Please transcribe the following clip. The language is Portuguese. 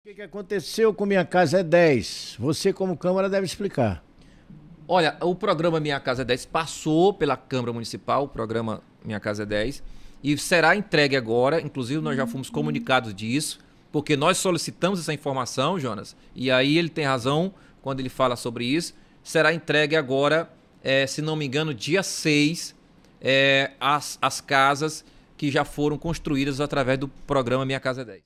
O que, que, aconteceu com Minha Casa é 10? Você, como Câmara, deve explicar. Olha, o programa Minha Casa é 10 passou pela Câmara Municipal, o programa Minha Casa é 10, e será entregue agora. Inclusive, nós já fomos comunicados disso, porque nós solicitamos essa informação, Jonas, e aí ele tem razão quando ele fala sobre isso. Será entregue agora, é, se não me engano, dia 6, é, as, as casas que já foram construídas através do programa Minha Casa é 10.